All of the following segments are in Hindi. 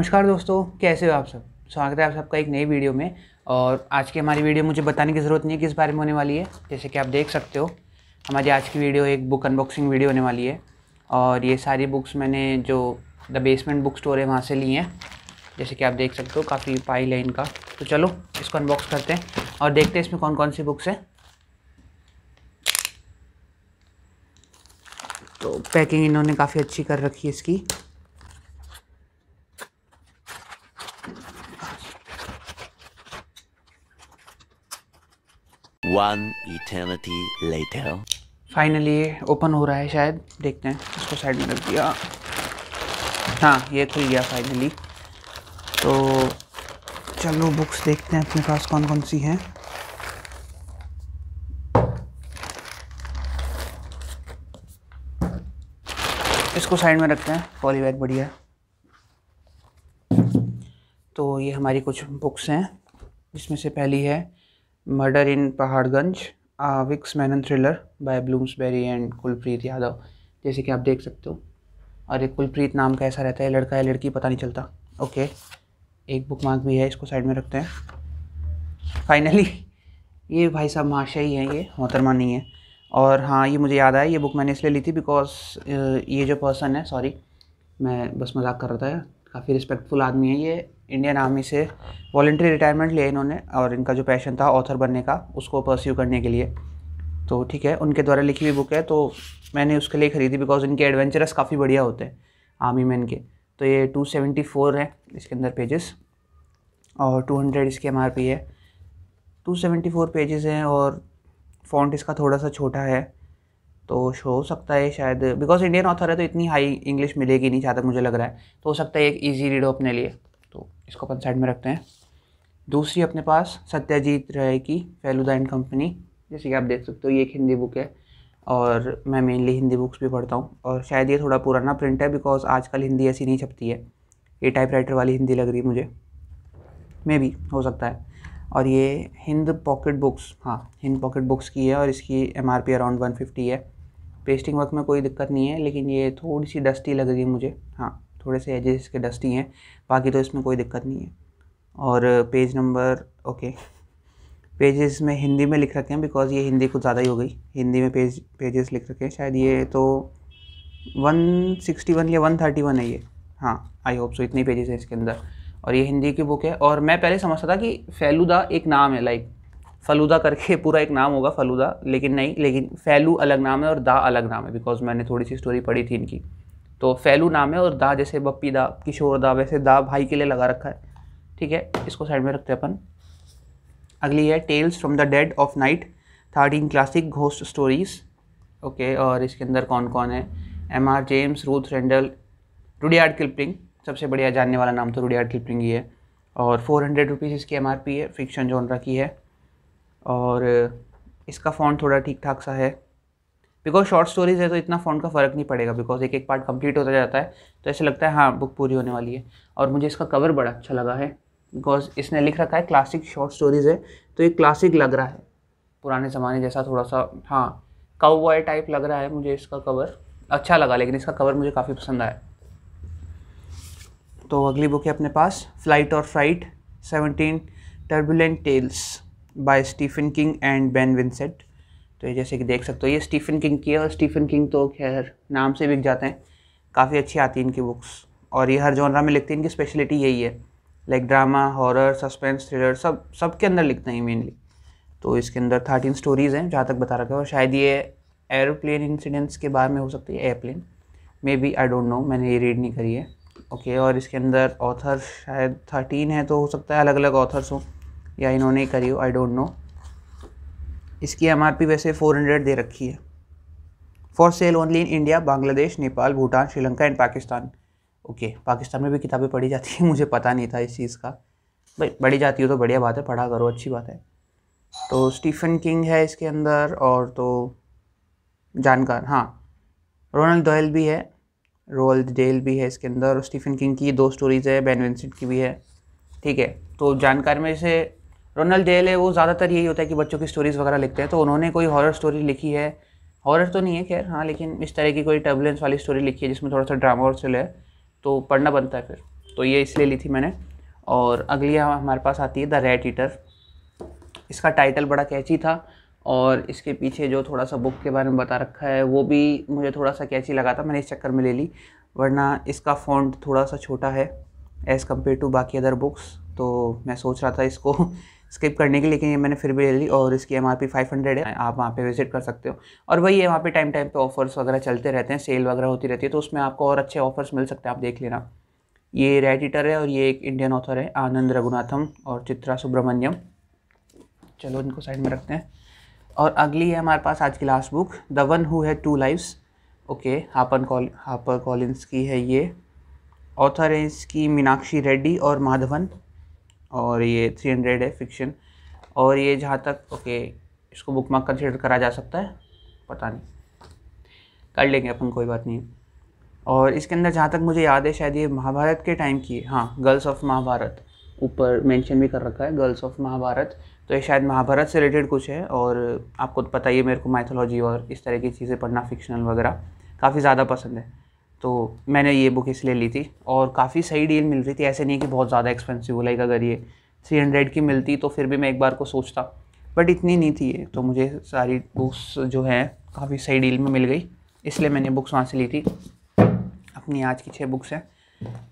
नमस्कार दोस्तों कैसे हो आप सब स्वागत है आप सबका एक नई वीडियो में और आज की हमारी वीडियो मुझे बताने की ज़रूरत नहीं है किस बारे में होने वाली है जैसे कि आप देख सकते हो हमारी आज की वीडियो एक बुक अनबॉक्सिंग वीडियो होने वाली है और ये सारी बुक्स मैंने जो द बेसमेंट बुक स्टोर है वहाँ से ली हैं जैसे कि आप देख सकते हो काफ़ी पाइल है इनका तो चलो इसको अनबॉक्स करते हैं और देखते हैं इसमें कौन कौन सी बुक्स हैं तो पैकिंग इन्होंने काफ़ी अच्छी कर रखी है इसकी One eternity later. फाइनली ये ओपन हो रहा है शायद देखते हैं इसको साइड में रख दिया हाँ ये खुल गया फाइनली तो चलो बुक्स देखते हैं अपने पास कौन कौन सी हैं इसको साइड में रखते हैं पॉली बैग बढ़िया तो ये हमारी कुछ बुक्स हैं जिसमें से पहली है murder in Paharganj Vic's Mennon thriller by Bloomsbury and Kulpreet Yadav जैसे कि आप देख सकते हो और एक कुलप्रीत नाम का ऐसा रहता है लड़का या लड़की पता नहीं चलता ओके एक बुक मार्क भी है इसको साइड में रखते हैं फाइनली ये भाई साहब महाशय ही हैं ये मोहतरमा नहीं है और हाँ ये मुझे याद आया ये बुक मैंने इसलिए ली थी बिकॉज ये जो पर्सन है सॉरी मैं बस मजाक कर रहा था काफ़ी रिस्पेक्टफुल आदमी है ये इंडियन आर्मी से वॉल्ट्री रिटायरमेंट लिया इन्होंने और इनका जो पैशन था ऑथर बनने का उसको परस्यू करने के लिए तो ठीक है उनके द्वारा लिखी हुई बुक है तो मैंने उसके लिए ख़रीदी बिकॉज इनके एडवेंचरस काफ़ी बढ़िया होते हैं आर्मी मैन के तो ये 274 है इसके अंदर पेजेस और 200 इसकी एम है 274 पेजेस हैं और फॉन्ट इसका थोड़ा सा छोटा है तो हो सकता है शायद बिकॉज इंडियन ऑथर है तो इतनी हाई इंग्लिश मिलेगी नहीं जहाँ तक मुझे लग रहा है तो हो सकता है एक ईजी रीड हो अपने लिए तो इसको अपन साइड में रखते हैं दूसरी अपने पास सत्याजीत राय की फेलुदा एंड कंपनी जैसे कि आप देख सकते हो ये एक हिंदी बुक है और मैं मेनली हिंदी बुक्स भी पढ़ता हूँ और शायद ये थोड़ा पुराना प्रिंट है बिकॉज आजकल हिंदी ऐसी नहीं छपती है ये टाइपराइटर वाली हिंदी लग रही है मुझे मे भी हो सकता है और ये हिंद पॉकेट बुक्स हाँ हिंद पॉकेट बुक्स की है और इसकी M R P around one fifty है पेस्टिंग वर्क में कोई दिक्कत नहीं है लेकिन ये थोड़ी सी डस्टी लग रही है मुझे हाँ थोड़े से एजेस के डस्टी हैं बाकी तो इसमें कोई दिक्कत नहीं है और पेज नंबर ओके पेजेस में हिंदी में लिख रखे हैं बिकॉज़ ये हिंदी कुछ ज़्यादा ही हो गई हिंदी में पेज पेजेस लिख रखे हैं शायद ये तो 161 या 131 है ये हाँ आई होप सो इतने पेजेस हैं इसके अंदर और ये हिंदी की बुक है और मैं पहले समझता था कि फैलूदा एक नाम है लाइक फलूदा करके पूरा एक नाम होगा फलूदा लेकिन नहीं लेकिन फैलू अलग नाम है और दा अलग नाम है बिकॉज मैंने थोड़ी सी स्टोरी पढ़ी थी इनकी तो फैलू नाम है और दा जैसे बप्पी दा किशोर दा वैसे दा भाई के लिए लगा रखा है ठीक है इसको साइड में रखते हैं अपन अगली है tales from the dead of night thirteen classic ghost stories okay और इसके अंदर कौन कौन है M R James Ruth Rendell Rudyard Kipling सबसे बढ़िया जानने वाला नाम तो रुडियार्ड किपलिंग ही है और फोर हंड्रेड रुपीज़ इसकी एम है फिक्शन जोन की है और इसका फ़ॉन्ट थोड़ा ठीक ठाक सा है बिकॉज शॉर्ट स्टोरीज है तो इतना फ़ॉन्ट का फ़र्क नहीं पड़ेगा बिकॉज एक एक पार्ट कंप्लीट होता जाता है तो ऐसे लगता है हाँ बुक पूरी होने वाली है और मुझे इसका कवर बड़ा अच्छा लगा है बिकॉज इसने लिख रखा है क्लासिक शॉर्ट स्टोरीज है तो ये क्लासिक लग रहा है पुराने ज़माने जैसा थोड़ा सा हाँ काउबॉय टाइप लग रहा है मुझे इसका कवर अच्छा लगा लेकिन इसका कवर मुझे काफ़ी पसंद आया तो अगली बुक है अपने पास फ्लाइट और fright seventeen turbulent tales by Stephen King and Bev Vincent तो ये जैसे कि देख सकते हो ये स्टीफन किंग की है और स्टीफन किंग तो खैर नाम से बिक जाते हैं काफ़ी अच्छी आती है इनकी बुक्स और ये हर जॉनरा में लिखते हैं इनकी स्पेशलिटी यही है like drama horror suspense thriller सब सब के अंदर लिखते हैं मेनली तो इसके अंदर थर्टीन स्टोरीज़ हैं जहाँ तक बता रखा है और शायद ये एरोप्लेन इंसिडेंट्स के बारे में हो सकती है airplane maybe I don't know मैंने ये रीड नहीं करी है ओके okay, और इसके अंदर ऑथर शायद थर्टीन है तो हो सकता है अलग अलग ऑथर्स हों या इन्होंने करी हो आई डोंट नो इसकी एम वैसे 400 दे रखी है for sale only in India Bangladesh Nepal Bhutan Sri Lanka and Pakistan okay Pakistan में भी किताबें पढ़ी जाती हैं मुझे पता नहीं था इस चीज़ का भाई पढ़ी जाती हो तो बढ़िया बात है पढ़ा करो अच्छी बात है तो स्टीफन किंग है इसके अंदर और तो जानकार हाँ रोनल्ड डोयल भी है रोल्ड डेल भी है इसके अंदर और स्टीफन किंग की दो स्टोरीज़ है बेन विंसेंट की भी है ठीक है तो जानकार में से रोनल डेल है वो ज़्यादातर यही होता है कि बच्चों की स्टोरीज़ वगैरह लिखते हैं तो उन्होंने कोई हॉरर स्टोरी लिखी है हॉरर तो नहीं है खैर हाँ लेकिन इस तरह की कोई टर्बुलेंस वाली स्टोरी लिखी है जिसमें थोड़ा सा ड्रामा और चले तो पढ़ना बनता है फिर तो ये इसलिए ली थी मैंने और अगली हमारे पास आती है द रेड ईटर इसका टाइटल बड़ा कैची था और इसके पीछे जो थोड़ा सा बुक के बारे में बता रखा है वो भी मुझे थोड़ा सा कैची लगा था मैंने इस चक्कर में ले ली वरना इसका फॉन्ट थोड़ा सा छोटा है एज़ कम्पेयर टू बाकी अदर बुक्स तो मैं सोच रहा था इसको स्किप करने के लिए लेकिन ये मैंने फिर भी ले ली और इसकी M R P five hundred है आप वहाँ पे विजिट कर सकते हो और वही है वहाँ पे टाइम टाइम पे ऑफर्स वगैरह चलते रहते हैं सेल वगैरह होती रहती है तो उसमें आपको और अच्छे ऑफर्स मिल सकते हैं आप देख लेना ये रेड है और ये एक इंडियन ऑथर है आनंद रघुनाथम और चित्रा सुब्रमण्यम चलो इनको साइड में रखते हैं और अगली है हमारे पास आज की last book the one who है टू लाइव्स ओके हापन कॉल हापर कॉलिंस की है ये ऑथर है इसकी मीनाक्षी रेड्डी और माधवन और ये थ्री हंड्रेड है फिक्शन और ये जहाँ तक ओके इसको बुक मार्क कंसिडर करा जा सकता है पता नहीं कर लेंगे अपन कोई बात नहीं और इसके अंदर जहाँ तक मुझे याद है शायद ये महाभारत के टाइम की है हाँ गर्ल्स ऑफ महाभारत ऊपर मेंशन भी कर रखा है गर्ल्स ऑफ महाभारत तो ये शायद महाभारत से रिलेटेड कुछ है और आपको तो पता ही है मेरे को माइथोलॉजी और इस तरह की चीज़ें पढ़ना फिक्शनल वगैरह काफ़ी ज़्यादा पसंद है तो मैंने ये बुक इसलिए ली थी और काफ़ी सही डील मिल रही थी ऐसे नहीं कि बहुत ज़्यादा एक्सपेंसिव हो लाइक अगर ये थ्री हंड्रेड की मिलती तो फिर भी मैं एक बार को सोचता बट इतनी नहीं थी ये तो मुझे सारी बुक्स जो हैं काफ़ी सही डील में मिल गई इसलिए मैंने बुक्स वहाँ से ली थी अपनी आज की छः बुक्स हैं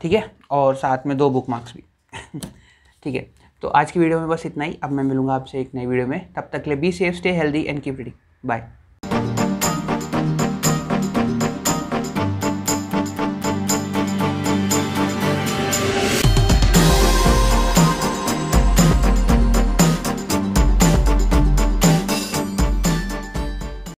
ठीक है और साथ में दो बुक मार्क्स भी ठीक है तो आज की वीडियो में बस इतना ही अब मैं मिलूंगा आपसे एक नई वीडियो में तब तक ले be safe stay healthy and keep reading bye